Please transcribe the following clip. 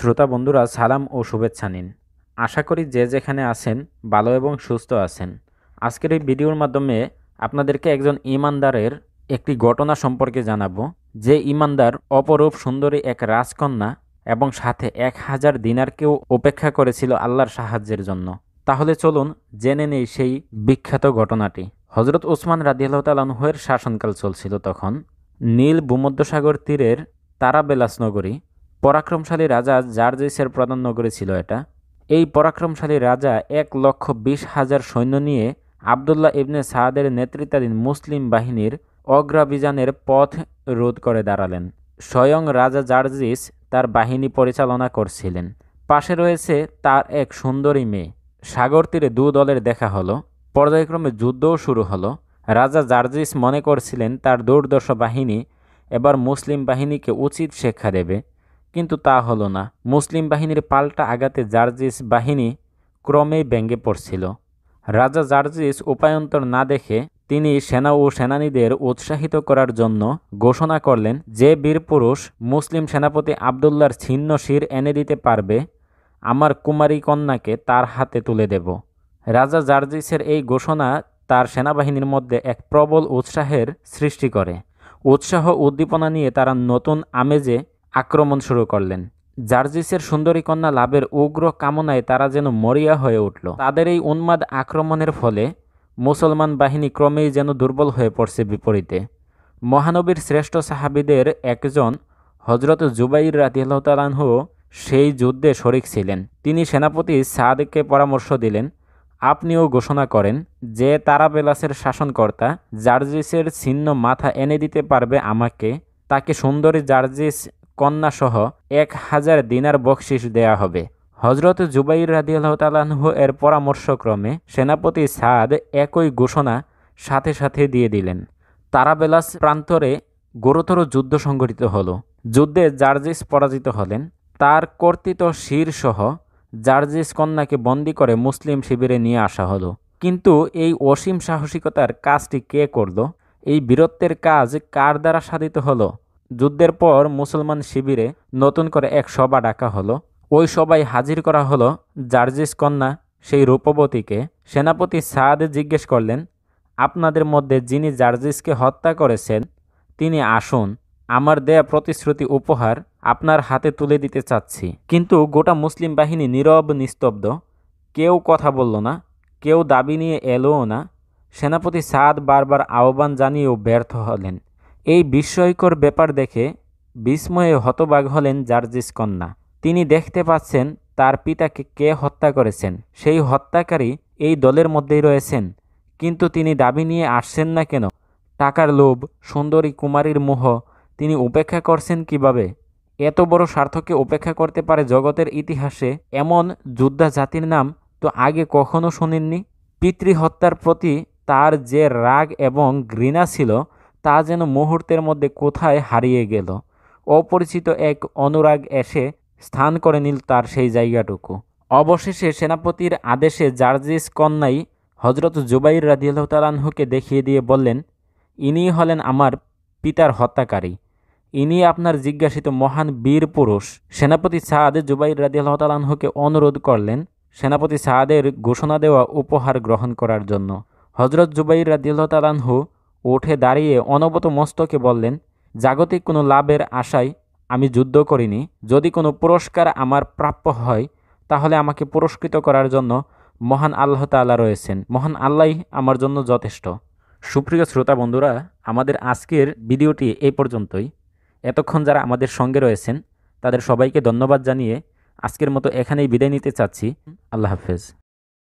শ্রোতা বন্ধুরা সালাম ও শুভেচ্ছা নিন আশা করি যে যেখানে আছেন ভালো এবং সুস্থ আছেন আজকের এই ভিডিওর মাধ্যমে আপনাদেরকে একজন ইমানদারের একটি ঘটনা সম্পর্কে জানাবো যে ইমানদার অপরূপ সুন্দরী এক রাজকন্যা এবং সাথে এক হাজার দিনারকেও অপেক্ষা করেছিল আল্লাহর সাহায্যের জন্য তাহলে চলুন জেনে নেই সেই বিখ্যাত ঘটনাটি হজরত ওসমান রাদিয়াল্লাহ তালানহের শাসনকাল চলছিল তখন নীল ভূমধ্যসাগর তীরের তারাবেলাস নগরী পরাক্রমশালী রাজা জার্জেসের প্রধান নগরী ছিল এটা এই পরাক্রমশালী রাজা এক লক্ষ বিশ হাজার সৈন্য নিয়ে আবদুল্লাহ ইবনে সাহাদের নেতৃত্বাধীন মুসলিম বাহিনীর অগ্রাভিযানের পথ রোধ করে দাঁড়ালেন স্বয়ং রাজা জার্জিস তার বাহিনী পরিচালনা করছিলেন পাশে রয়েছে তার এক সুন্দরী মেয়ে সাগর তীরে দু দলের দেখা হলো পর্যায়ক্রমে যুদ্ধও শুরু হলো রাজা জার্জিস মনে করছিলেন তার দুর্দশ বাহিনী এবার মুসলিম বাহিনীকে উচিত শিক্ষা দেবে কিন্তু তা হলো না মুসলিম বাহিনীর পাল্টা আঘাতে জার্জিস বাহিনী ক্রমেই ব্যঙ্গে পড়ছিল রাজা জার্জিস উপায়ন্তর না দেখে তিনি সেনা ও সেনানীদের উৎসাহিত করার জন্য ঘোষণা করলেন যে বীরপুরুষ মুসলিম সেনাপতি আবদুল্লার ছিন্ন শির এনে দিতে পারবে আমার কুমারী কন্যাকে তার হাতে তুলে দেব রাজা জার্জিসের এই ঘোষণা তার সেনাবাহিনীর মধ্যে এক প্রবল উৎসাহের সৃষ্টি করে উৎসাহ উদ্দীপনা নিয়ে তারা নতুন আমেজে আক্রমণ শুরু করলেন জার্জিসের সুন্দরী কন্যা লাভের উগ্র কামনায় তারা যেন মরিয়া হয়ে উঠল তাদের এই উন্মাদ আক্রমণের ফলে মুসলমান বাহিনী ক্রমেই যেন দুর্বল হয়ে পড়ছে বিপরীতে মহানবীর শ্রেষ্ঠ সাহাবিদের একজন হজরত জুবাইর রাতিহতালানহ সেই যুদ্ধে শরিক ছিলেন তিনি সেনাপতি সাদকে পরামর্শ দিলেন আপনিও ঘোষণা করেন যে তারাবেলাসের শাসনকর্তা জার্জিসের ছিন্ন মাথা এনে দিতে পারবে আমাকে তাকে সুন্দরী জার্জিস কন্যাসহ এক হাজার দিনার বকশিস দেয়া হবে হজরত জুবাইর রাদিয়াল্লাহ তালাহু এর পরামর্শক্রমে সেনাপতি সাদ একই ঘোষণা সাথে সাথে দিয়ে দিলেন তারাবেলাস প্রান্তরে গুরুতর যুদ্ধ সংঘটিত হল যুদ্ধে জার্জিস পরাজিত হলেন তার কর্তৃত শিরসহ জার্জিস কন্যাকে বন্দি করে মুসলিম শিবিরে নিয়ে আসা হলো কিন্তু এই অসীম সাহসিকতার কাজটি কে করল এই বীরত্বের কাজ কার দ্বারা সাধিত হলো যুদ্ধের পর মুসলমান শিবিরে নতুন করে এক সভা ডাকা হলো ওই সবাই হাজির করা হলো জার্জিস কন্যা সেই রূপবতীকে সেনাপতি সাদ জিজ্ঞেস করলেন আপনাদের মধ্যে যিনি জার্জিসকে হত্যা করেছেন তিনি আসুন আমার দেয়া প্রতিশ্রুতি উপহার আপনার হাতে তুলে দিতে চাচ্ছি কিন্তু গোটা মুসলিম বাহিনী নীরব নিস্তব্ধ কেউ কথা বলল না কেউ দাবি নিয়ে এলোও না সেনাপতি সাদ বারবার আহ্বান জানিয়েও ব্যর্থ হলেন এই বিস্ময়কর ব্যাপার দেখে বিস্ময়ে হতবাগ হলেন জার্জিস কন্যা তিনি দেখতে পাচ্ছেন তার পিতাকে কে হত্যা করেছেন সেই হত্যাকারী এই দলের মধ্যেই রয়েছেন কিন্তু তিনি দাবি নিয়ে আসছেন না কেন টাকার লোভ সুন্দরী কুমারীর মোহ তিনি উপেক্ষা করছেন কিভাবে এত বড় স্বার্থকে উপেক্ষা করতে পারে জগতের ইতিহাসে এমন যোদ্ধা জাতির নাম তো আগে কখনো শুনেননি পিতৃহত্যার প্রতি তার যে রাগ এবং ঘৃণা ছিল তা যেন মুহূর্তের মধ্যে কোথায় হারিয়ে গেল অপরিচিত এক অনুরাগ এসে স্থান করে নিল তার সেই জায়গাটুকু অবশেষে সেনাপতির আদেশে জার্জিস কন্যাই হজরত জুবাইর রাজিয়ালতালাহুকে দেখিয়ে দিয়ে বললেন ইনি হলেন আমার পিতার হত্যাকারী ইনি আপনার জিজ্ঞাসিত মহান বীর পুরুষ সেনাপতি সাদ জুবাইর রাজিয়ালতালাহুকে অনুরোধ করলেন সেনাপতি সাদের ঘোষণা দেওয়া উপহার গ্রহণ করার জন্য হজরত জুবাইর রাজিয়ালতালাহু উঠে দাঁড়িয়ে অনবত মস্তকে বললেন জাগতিক কোনো লাভের আশায় আমি যুদ্ধ করিনি যদি কোনো পুরস্কার আমার প্রাপ্য হয় তাহলে আমাকে পুরস্কৃত করার জন্য মহান আল্লাহ তাল্লাহ রয়েছেন মহান আল্লাহ আমার জন্য যথেষ্ট সুপ্রিয় শ্রোতা বন্ধুরা আমাদের আজকের ভিডিওটি এই পর্যন্তই এতক্ষণ যারা আমাদের সঙ্গে রয়েছেন তাদের সবাইকে ধন্যবাদ জানিয়ে আজকের মতো এখানেই বিদায় নিতে চাচ্ছি আল্লাহ হাফেজ